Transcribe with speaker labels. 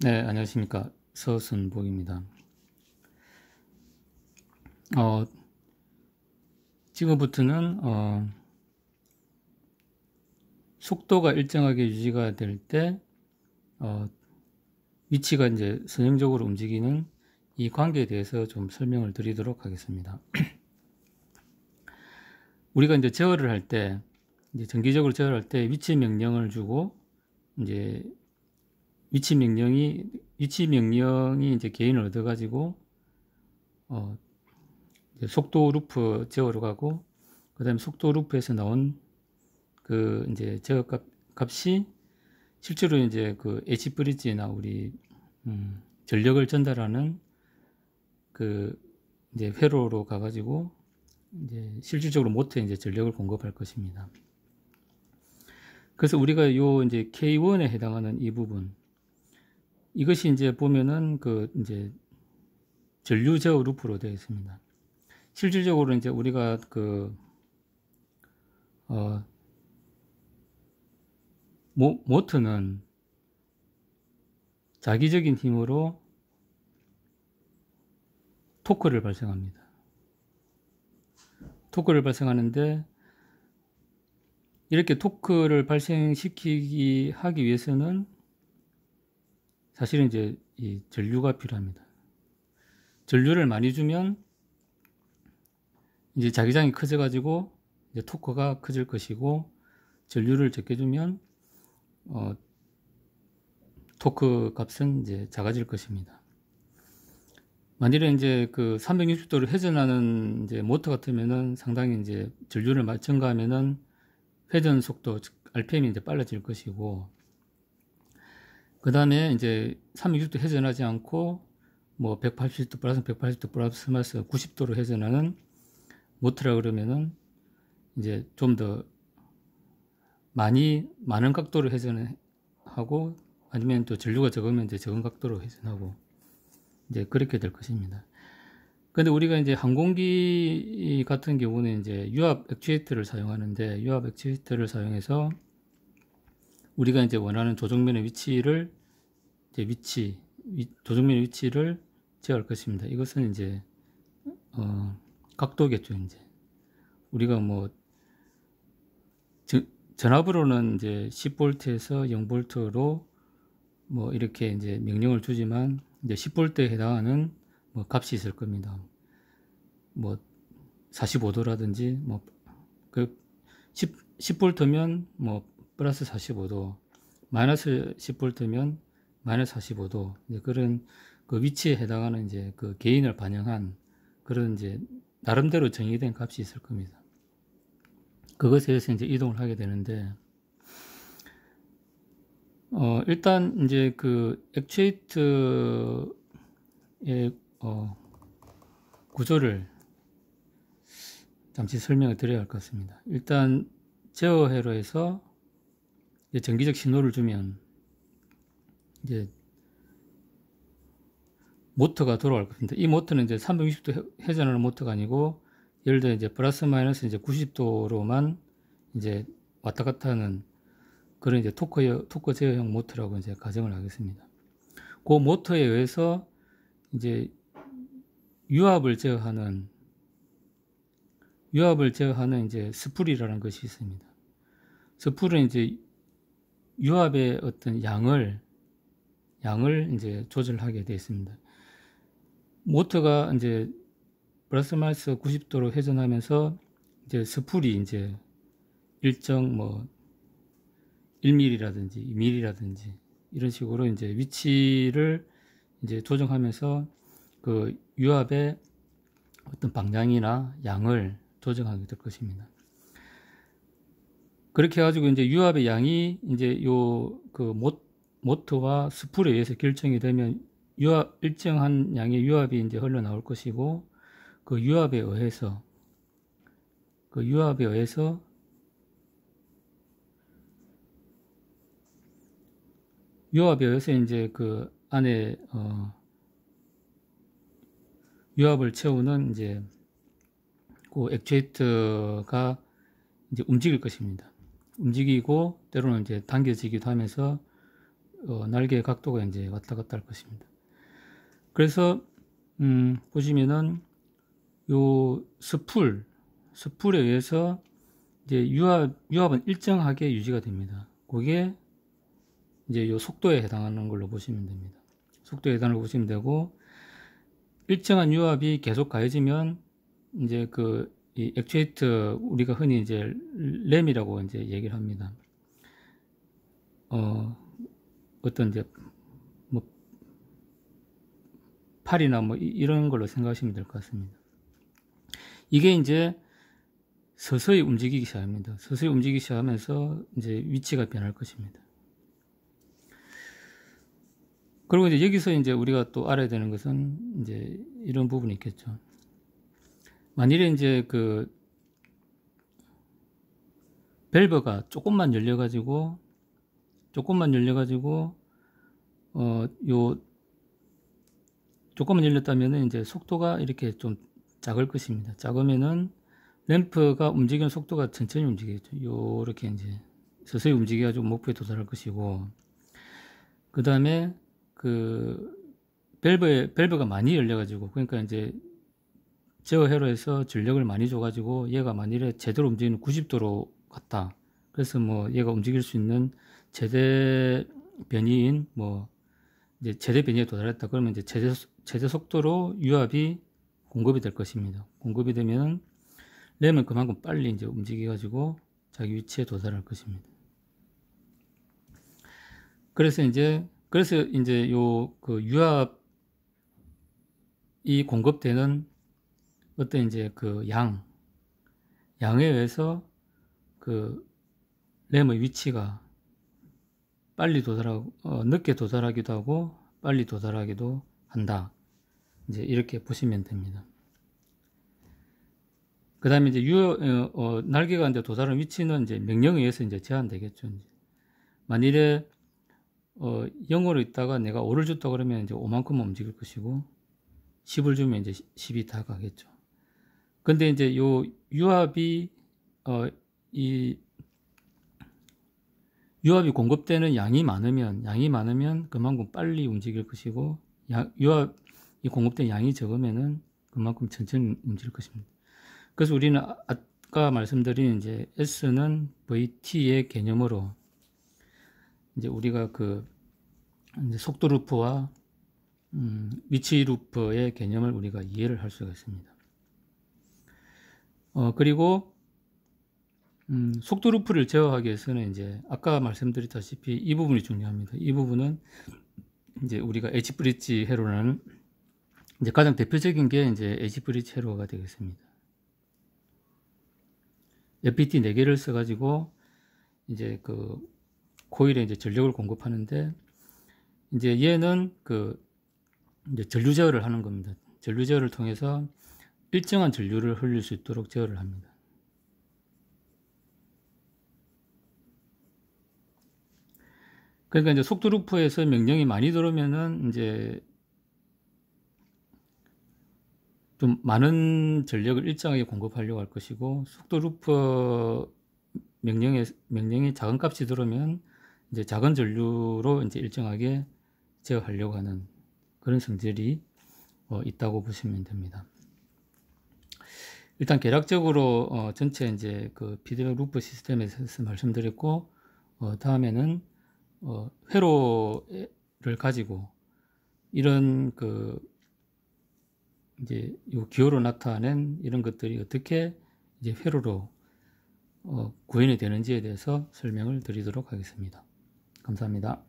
Speaker 1: 네, 안녕하십니까. 서순복입니다. 어, 지금부터는, 어, 속도가 일정하게 유지가 될 때, 어, 위치가 이제 선형적으로 움직이는 이 관계에 대해서 좀 설명을 드리도록 하겠습니다. 우리가 이제 제어를 할 때, 이제 정기적으로 제어를 할 때 위치 명령을 주고, 이제 위치 명령이 위치 명령이 이제 개인을 얻어 가지고 어 속도 루프 제어로 가고 그다음에 속도 루프에서 나온 그 이제 제어 값 값이 실제로 이제 그 H 브릿지나 우리 음 전력을 전달하는 그 이제 회로로 가 가지고 이제 실질적으로 모터에 이제 전력을 공급할 것입니다. 그래서 우리가 요 이제 K1에 해당하는 이 부분 이것이 이제 보면은 그 이제 전류제어 루프로 되어 있습니다. 실질적으로 이제 우리가 그, 어, 모, 모트는 자기적인 힘으로 토크를 발생합니다. 토크를 발생하는데 이렇게 토크를 발생시키기 하기 위해서는 사실은 이제 이 전류가 필요합니다. 전류를 많이 주면 이제 자기장이 커져가지고 이제 토크가 커질 것이고 전류를 적게 주면 어, 토크 값은 이제 작아질 것입니다. 만일에 이제 그 360도를 회전하는 이제 모터 같으면은 상당히 이제 전류를 증가하면은 회전 속도 즉 RPM이 이제 빨라질 것이고 그 다음에 이제 360도 회전하지 않고 뭐 180도 플러스 180도 플러스 마이너스 90도로 회전하는 모트라 그러면은 이제 좀 더 많이 많은 각도로 회전하고 아니면 또 전류가 적으면 이제 적은 각도로 회전하고 이제 그렇게 될 것입니다. 근데 우리가 이제 항공기 같은 경우는 이제 유압 액추에이터를 사용하는데 유압 액추에이터를 사용해서 우리가 이제 원하는 조정면의 위치를 위치, 조정면 위치를 제어할 것입니다. 이것은 이제 어, 각도겠죠. 이제 우리가 뭐 저, 전압으로는 이제 10V에서 0V로 뭐 이렇게 이제 명령을 주지만 이제 10V에 해당하는 뭐 값이 있을 겁니다. 뭐 45도라든지 뭐그 10, 10V면 뭐 플러스 45도, 마이너스 10V면 마이너스 45도 이제 그런 그 위치에 해당하는 이제 그 개인을 반영한 그런 이제 나름대로 정의된 값이 있을 겁니다. 그것에 의해서 이제 이동을 하게 되는데 어 일단 이제 그 액추에이트의 어 구조를 잠시 설명을 드려야 할 것 같습니다. 일단 제어회로에서 전기적 신호를 주면 이제 모터가 돌아갈 겁니다. 이 모터는 이제 360도 회전하는 모터가 아니고 예를 들어 이제 플러스 마이너스 이제 90도로만 이제 왔다 갔다 하는 그런 이제 토크 토커 제어형 모터라고 이제 가정을 하겠습니다. 그 모터에 의해서 이제 유압을 제어하는 유압을 제어하는 이제 스풀이라는 것이 있습니다. 스풀은 이제 유압의 어떤 양을 양을 이제 조절하게 되어 있습니다. 모터가 이제 플러스 마이너스 90도로 회전하면서 이제 스풀이 이제 일정 뭐 1mm라든지 2mm라든지 이런 식으로 이제 위치를 이제 조정하면서 그 유압의 어떤 방향이나 양을 조정하게 될 것입니다. 그렇게 해가지고 이제 유압의 양이 이제 요그못 모터와스프에 의해서 결정이 되면 유압 일정한 양의 유압이 이제 흘러나올 것이고 그 유압에 의해서 그 유압에 의해서 유압에 의해서 이제 그 안에 어 유압을 채우는 이제 그 액체이트가 이제 움직일 것입니다. 움직이고 때로는 이제 당겨지기도 하면서 어, 날개의 각도가 이제 왔다 갔다 할 것입니다. 그래서 음, 보시면은 요 스풀 스풀에 의해서 이제 유압 유압은 일정하게 유지가 됩니다. 그게 이제 요 속도에 해당하는 걸로 보시면 됩니다. 속도에 해당을 보시면 되고 일정한 유압이 계속 가해지면 이제 그이 액추에이터 우리가 흔히 이제 램이라고 이제 얘기를 합니다. 어 어떤 이제 뭐 팔이나 뭐 이런 걸로 생각하시면 될 것 같습니다. 이게 이제 서서히 움직이기 시작합니다. 서서히 움직이기 시작하면서 이제 위치가 변할 것입니다. 그리고 이제 여기서 이제 우리가 또 알아야 되는 것은 이제 이런 부분이 있겠죠. 만일에 이제 그 밸브가 조금만 열려가지고 조금만 열려가지고 어 요 조금만 열렸다면은 이제 속도가 이렇게 좀 작을 것입니다. 작으면은 램프가 움직이는 속도가 천천히 움직이겠죠. 요렇게 이제 서서히 움직여가지고 목표에 도달할 것이고 그 다음에 그 밸브에 밸브가 많이 열려가지고 그러니까 이제 제어회로에서 전력을 많이 줘가지고 얘가 만일에 제대로 움직이는 90도로 갔다. 그래서 뭐 얘가 움직일 수 있는 제대 변이인 뭐 이제 제대 변이에 도달했다 그러면 이제 제대 제대 속도로 유압이 공급이 될 것입니다. 공급이 되면 램은 그만큼 빨리 이제 움직여 가지고 자기 위치에 도달할 것입니다. 그래서 이제 그래서 이제 요 그 유압이 공급되는 어떤 이제 그 양 양에 의해서 그 램의 위치가 빨리 도달하고 어, 늦게 도달하기도 하고 빨리 도달하기도 한다. 이제 이렇게 보시면 됩니다. 그 다음에 이제 유, 어, 어, 날개가 이제 도달한 위치는 이제 명령에 의해서 이제 제한되겠죠. 이제. 만일에, 어, 0으로 있다가 내가 5를 줬다 그러면 이제 5만큼 움직일 것이고, 10을 주면 이제 10이 다가겠죠. 근데 이제 요 유압이, 어, 이 유압이 공급되는 양이 많으면 양이 많으면 그만큼 빨리 움직일 것이고 야, 유압이 공급된 양이 적으면은 그만큼 천천히 움직일 것입니다. 그래서 우리는 아까 말씀드린 이제 S는 VT의 개념으로 이제 우리가 그 이제 속도 루프와 음, 위치 루프의 개념을 우리가 이해를 할 수가 있습니다. 어, 그리고 음, 속도 루프를 제어하기 위해서는 이제 아까 말씀드렸다시피 이 부분이 중요합니다. 이 부분은 이제 우리가 H 브릿지 회로라는 이제 가장 대표적인 게 이제 H 브릿지 회로가 되겠습니다. FPT 4개를 써가지고 이제 그 코일에 이제 전력을 공급하는데 이제 얘는 그 이제 전류 제어를 하는 겁니다. 전류 제어를 통해서 일정한 전류를 흘릴 수 있도록 제어를 합니다. 그러니까 이제 속도루프에서 명령이 많이 들어오면은 이제 좀 많은 전력을 일정하게 공급하려고 할 것이고 속도루프 명령에 명령이 작은 값이 들어오면 이제 작은 전류로 이제 일정하게 제어하려고 하는 그런 성질이 어, 있다고 보시면 됩니다. 일단 계략적으로 어, 전체 이제 그 피드백 루프 시스템에 대해서 말씀드렸고 어, 다음에는 어, 회로를 가지고 이런 그 이제 요 기호로 나타낸 이런 것들이 어떻게 이제 회로로 어, 구현이 되는지에 대해서 설명을 드리도록 하겠습니다. 감사합니다.